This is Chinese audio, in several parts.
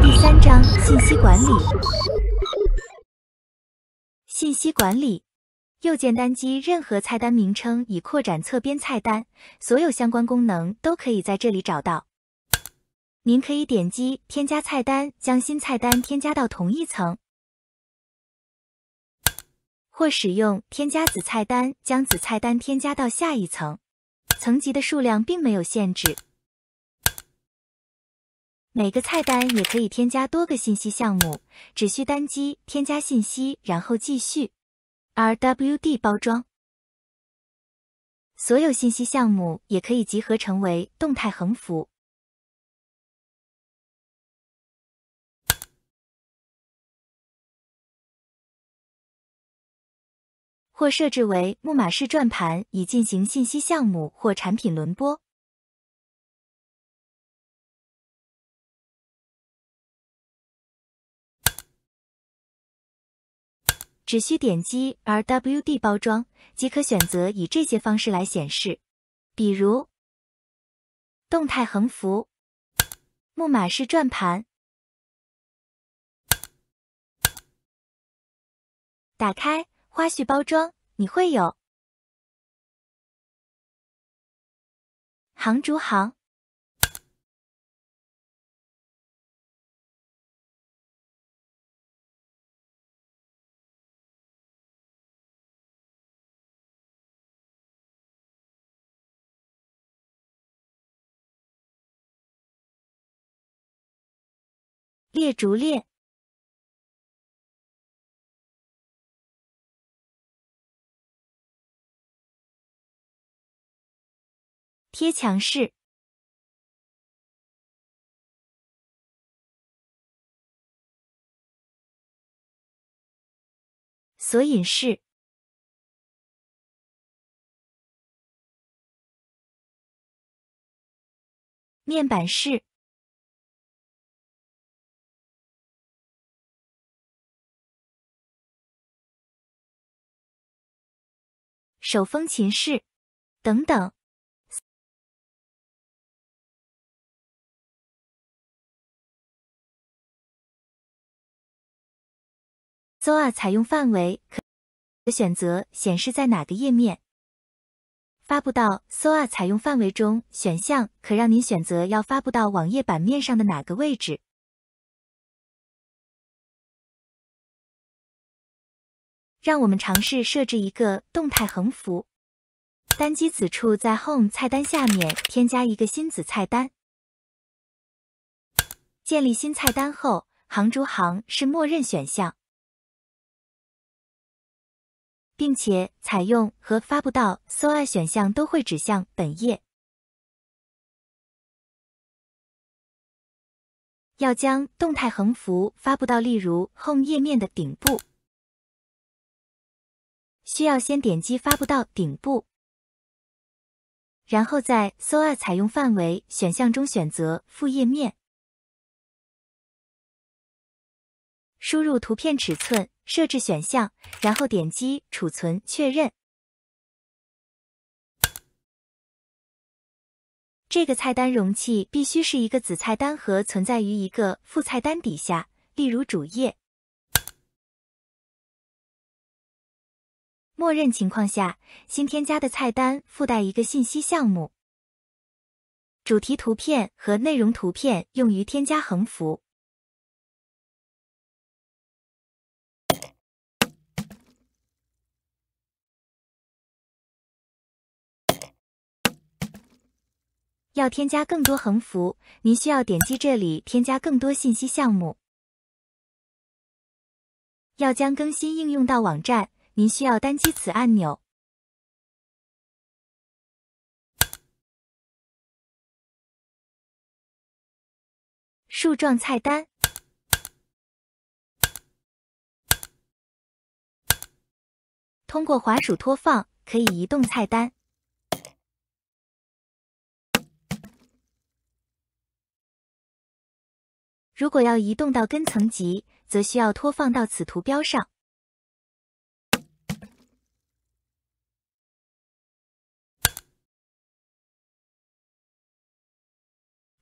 第三章信息管理。信息管理，右键单击任何菜单名称以扩展侧边菜单，所有相关功能都可以在这里找到。您可以点击添加菜单，将新菜单添加到同一层，或使用添加子菜单将子菜单添加到下一层。层级的数量并没有限制。每个菜单也可以添加多个信息项目，只需单击添加信息，然后继续。RWD 包装，所有信息项目也可以集合成为动态横幅，或设置为木马式转盘，以进行信息项目或产品轮播。只需点击 RWD 包装，即可选择以这些方式来显示，比如动态横幅、木马式转盘。打开花絮包装，你会有行逐行。列竹列，贴墙式，索引式，面板式。手风琴式，等等。Soar 采用范围可选择显示在哪个页面？发布到 Soar 采用范围中选项，可让您选择要发布到网页版面上的哪个位置。让我们尝试设置一个动态横幅。单击此处，在 Home 菜单下面添加一个新子菜单。建立新菜单后，行逐行是默认选项，并且采用和发布到 Soi 选项都会指向本页。要将动态横幅发布到例如 Home 页面的顶部。需要先点击发布到顶部，然后在“搜二采用范围”选项中选择副页面，输入图片尺寸设置选项，然后点击储存确认。这个菜单容器必须是一个子菜单和存在于一个副菜单底下，例如主页。默认情况下，新添加的菜单附带一个信息项目。主题图片和内容图片用于添加横幅。要添加更多横幅，您需要点击这里添加更多信息项目。要将更新应用到网站。您需要单击此按钮。树状菜单通过滑鼠拖放可以移动菜单。如果要移动到根层级，则需要拖放到此图标上。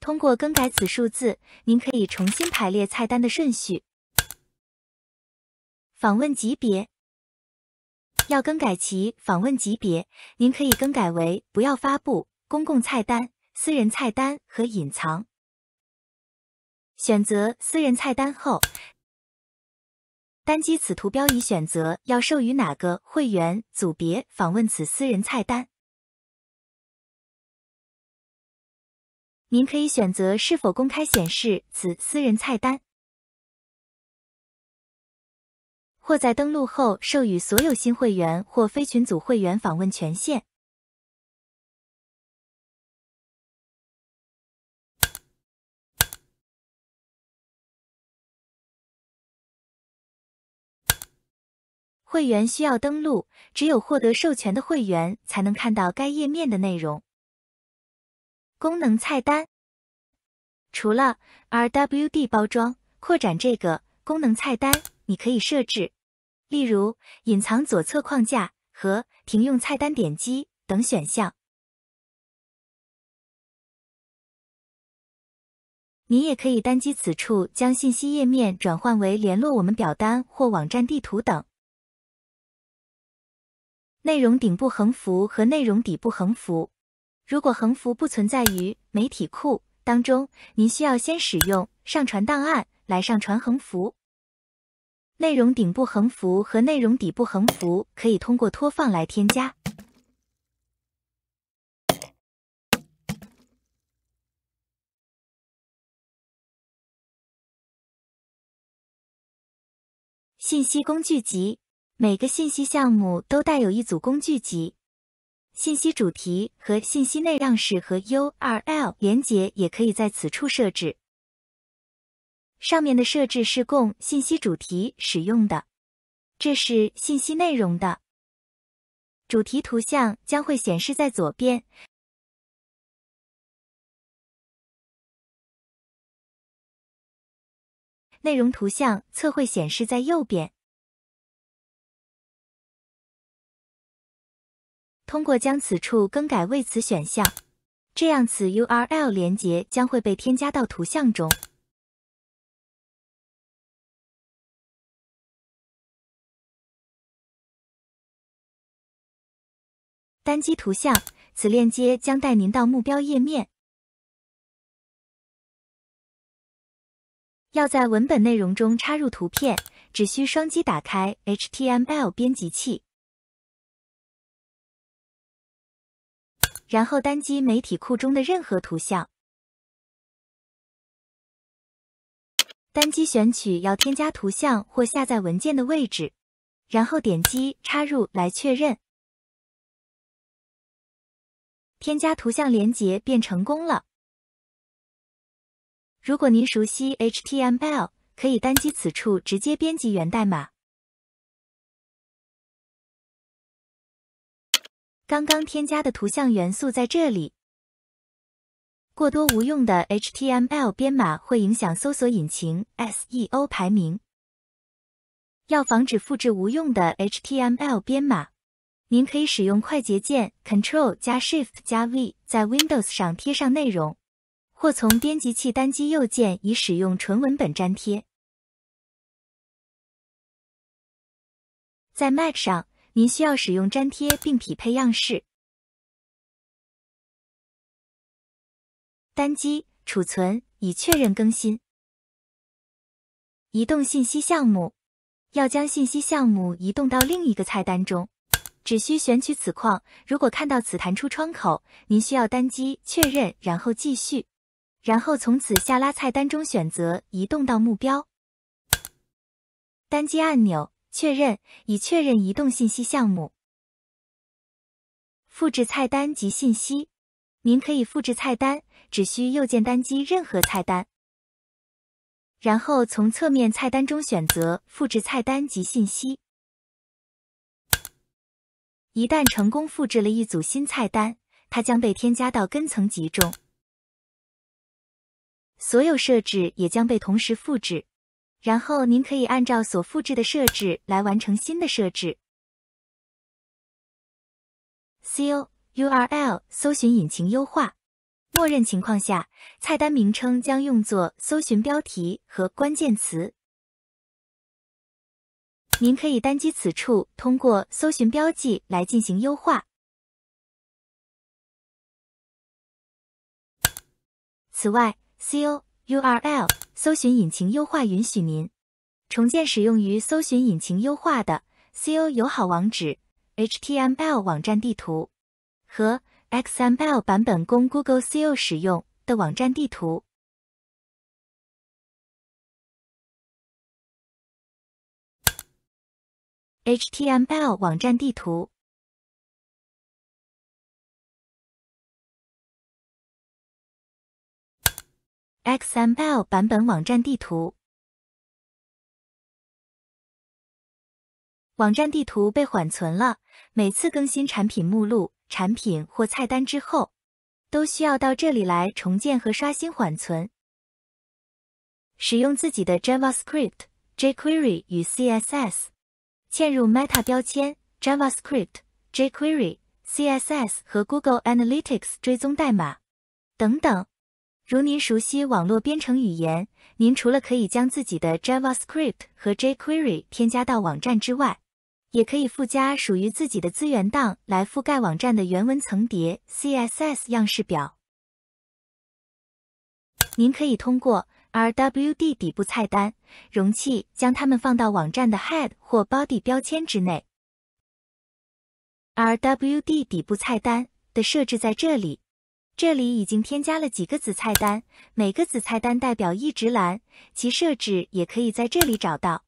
通过更改此数字，您可以重新排列菜单的顺序。访问级别要更改其访问级别，您可以更改为不要发布公共菜单、私人菜单和隐藏。选择私人菜单后，单击此图标以选择要授予哪个会员组别访问此私人菜单。您可以选择是否公开显示此私人菜单，或在登录后授予所有新会员或非群组会员访问权限。会员需要登录，只有获得授权的会员才能看到该页面的内容。功能菜单除了 RWD 包装扩展这个功能菜单，你可以设置，例如隐藏左侧框架和停用菜单点击等选项。你也可以单击此处将信息页面转换为联络我们表单或网站地图等。内容顶部横幅和内容底部横幅。如果横幅不存在于媒体库当中，您需要先使用“上传档案”来上传横幅。内容顶部横幅和内容底部横幅可以通过拖放来添加。信息工具集，每个信息项目都带有一组工具集。信息主题和信息内样式和 U R L 连接也可以在此处设置。上面的设置是供信息主题使用的，这是信息内容的。主题图像将会显示在左边，内容图像测绘显示在右边。通过将此处更改为此选项，这样此 URL 链接将会被添加到图像中。单击图像，此链接将带您到目标页面。要在文本内容中插入图片，只需双击打开 HTML 编辑器。然后单击媒体库中的任何图像，单击选取要添加图像或下载文件的位置，然后点击插入来确认，添加图像连接便成功了。如果您熟悉 HTML，可以单击此处直接编辑源代码。刚刚添加的图像元素在这里。过多无用的 HTML 编码会影响搜索引擎 SEO 排名。要防止复制无用的 HTML 编码，您可以使用快捷键 c t r l 加 Shift 加 V 在 Windows 上贴上内容，或从编辑器单击右键以使用纯文本粘贴。在 Mac 上。您需要使用粘贴并匹配样式，单击“储存”以确认更新。移动信息项目，要将信息项目移动到另一个菜单中，只需选取此框。如果看到此弹出窗口，您需要单击确认，然后继续。然后从此下拉菜单中选择“移动到目标”，单击按钮。确认已确认移动信息项目。复制菜单及信息，您可以复制菜单，只需右键单击任何菜单，然后从侧面菜单中选择“复制菜单及信息”。一旦成功复制了一组新菜单，它将被添加到根层级中，所有设置也将被同时复制。然后您可以按照所复制的设置来完成新的设置。C O U R L 搜寻引擎优化，默认情况下，菜单名称将用作搜寻标题和关键词。您可以单击此处，通过搜寻标记来进行优化。此外，C O U R L。搜寻引擎优化允许您重建使用于搜寻引擎优化的 CO 友好网址、HTML 网站地图和 XML 版本供 Google CO 使用的网站地图、HTML 网站地图。XML 版本网站地图，网站地图被缓存了。每次更新产品目录、产品或菜单之后，都需要到这里来重建和刷新缓存。使用自己的 JavaScript、jQuery 与 CSS 嵌入 meta 标签、JavaScript、jQuery、CSS 和 Google Analytics 追踪代码等等。如您熟悉网络编程语言，您除了可以将自己的 JavaScript 和 jQuery 添加到网站之外，也可以附加属于自己的资源档来覆盖网站的原文层叠 CSS 样式表。您可以通过 RWD 底部菜单容器将它们放到网站的 head 或 body 标签之内。RWD 底部菜单的设置在这里。这里已经添加了几个子菜单，每个子菜单代表一值栏，其设置也可以在这里找到。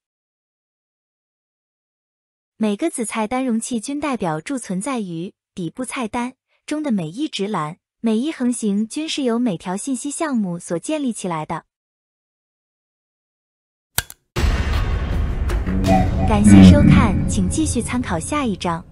每个子菜单容器均代表贮存在于底部菜单中的每一值栏，每一横行均是由每条信息项目所建立起来的。感谢收看，请继续参考下一章。